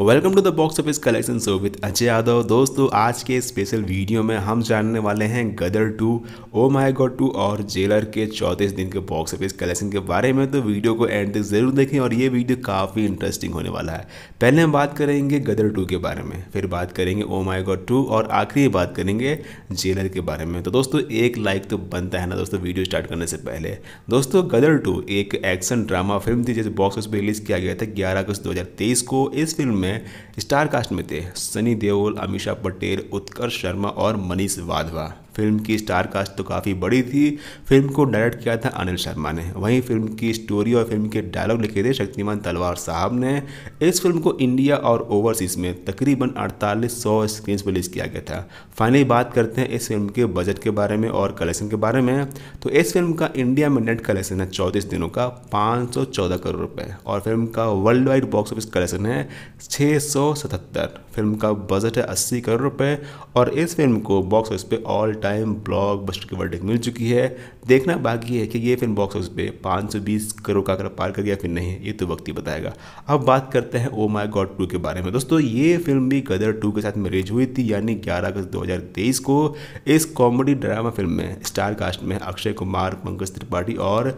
welcome to the box office collection show with Ajay Yadav दोस्तों आज के स्पेशल वीडियो में हम जानने वाले हैं Gadar two O my god two और जेलर के चौंतीस दिन के बॉक्स ऑफिस कलेक्शन के बारे में तो वीडियो को एंड तक जरूर देखें और ये वीडियो काफ़ी इंटरेस्टिंग होने वाला है पहले हम बात करेंगे गदर टू के बारे में फिर बात करेंगे ओ माई गॉड टू और आखिरी बात करेंगे जेलर के बारे में तो दोस्तों एक लाइक तो बनता है ना दोस्तों वीडियो स्टार्ट करने से पहले दोस्तों गदर टू एक एक्शन ड्रामा फिल्म थी जिसे बॉक्स ऑफिस पर रिलीज़ किया गया था ग्यारह अगस्त दो को इस फिल्म में स्टार कास्ट में थे सनी देओल अमीषा पटेल उत्कर्ष शर्मा और मनीष वाधवा फिल्म की स्टार कास्ट तो काफ़ी बड़ी थी फिल्म को डायरेक्ट किया था अनिल शर्मा ने वहीं फिल्म की स्टोरी और फिल्म के डायलॉग लिखे थे शक्तिमान तलवार साहब ने इस फिल्म को इंडिया और ओवरसीज़ में तकरीबन अड़तालीस सौ स्क्रीन पर रिलीज़ किया गया था फाइनली बात करते हैं इस फिल्म के बजट के बारे में और कलेक्शन के बारे में तो इस फिल्म का इंडिया में नेट कलेक्शन है चौंतीस दिनों का पाँच करोड़ रुपये और फिल्म का world wide box office collection है छः फिल्म का बजट है अस्सी करोड़ रुपये और इस फिल्म को बॉक्स ऑफिस पर ऑल टाइम ब्लॉक बस्टर की वर्डिंग मिल चुकी है देखना बाकी है कि ये फिल्म बॉक्स ऑफिस पे 520 करोड़ का अगर पार कर गया फिर नहीं ये तो वक्त ही बताएगा अब बात करते हैं ओ माई गॉड टू के बारे में दोस्तों ये फिल्म भी गदर टू के साथ में रिलीज हुई थी यानी ग्यारह अगस्त दो को इस कॉमेडी ड्रामा फिल्म में स्टार कास्ट में अक्षय कुमार पंकज त्रिपाठी और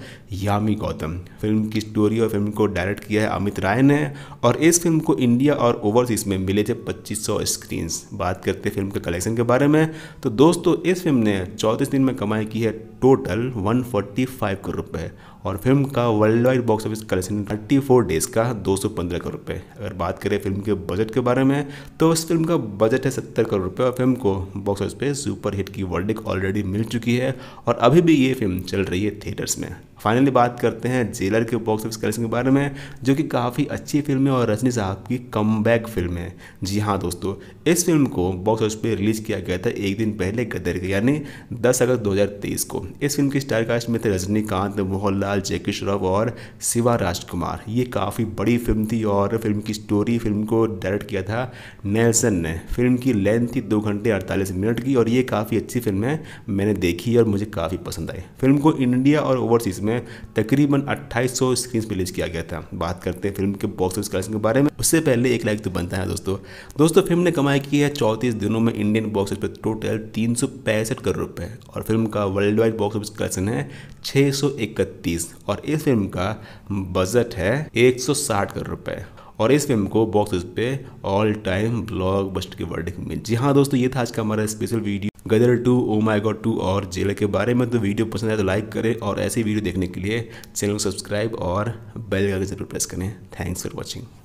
यामी गौतम फिल्म की स्टोरी और फिल्म को डायरेक्ट किया है अमित राय ने और इस फिल्म को इंडिया और ओवरसीज में मिले थे पच्चीस सौ स्क्रीन्स बात करते हैं फिल्म के कलेक्शन के बारे में तो दोस्तों इस इस फिल्म ने 34 दिन में कमाई की है टोटल 145 करोड़ रुपए और फिल्म का world wide box office collection thirty four days का दो सौ पंद्रह करोड़ रुपये अगर बात करें फिल्म के बजट के बारे में तो इस फिल्म का बजट है सत्तर करोड़ रुपये और फिल्म को बॉक्स ऑफिस पे सुपर हिट की वर्डिक ऑलरेडी मिल चुकी है और अभी भी ये फिल्म चल रही है थिएटर्स में फाइनली बात करते हैं जेलर के बॉक्स ऑफिस कलेक्शन के बारे में जो कि काफ़ी अच्छी फिल्म है और रजनी साहब की कम फिल्म है जी हाँ दोस्तों इस फिल्म को बॉक्स ऑफिस पर रिलीज़ किया गया था एक दिन पहले गदर के यानी दस अगस्त दो को इस फिल्म की स्टार कास्ट में थे रजनीकांत मोहल्ला कुणाल जैकी श्रॉफ और शिवा राजकुमार ये काफ़ी बड़ी फिल्म थी और फिल्म की स्टोरी फिल्म को डायरेक्ट किया था नेल्सन ने फिल्म की लेंथ थी दो घंटे अड़तालीस मिनट की और ये काफ़ी अच्छी फिल्म है मैंने देखी और मुझे काफ़ी पसंद आई फिल्म को इंडिया और ओवरसीज़ में तकरीबन अट्ठाईस सौ स्क्रीन रिलीज किया गया था बात करते हैं फिल्म के बॉक्स ऑफिस कलेक्शन के बारे में उससे पहले एक लाइक तो बनता है दोस्तों दोस्तों फिल्म ने कमाई की है चौंतीस दिनों में इंडियन बॉक्स ऑफिस पर टोटल तीन करोड़ रुपये और फिल्म का world wide box office collection है छः रिलीज और इस फिल्म का बजट है 160 करोड़ रुपए और इस फिल्म को बॉक्स ऑफिस पे ऑल टाइम बस्ट के वर्डिंग में जी हाँ दोस्तों ये था आज का हमारा special video Gadar two O my god two और जेल के बारे में तो वीडियो पसंद आए तो लाइक करें और ऐसी वीडियो देखने के लिए चैनल को सब्सक्राइब और बेल का जरूर प्रेस करें थैंक्स फॉर वॉचिंग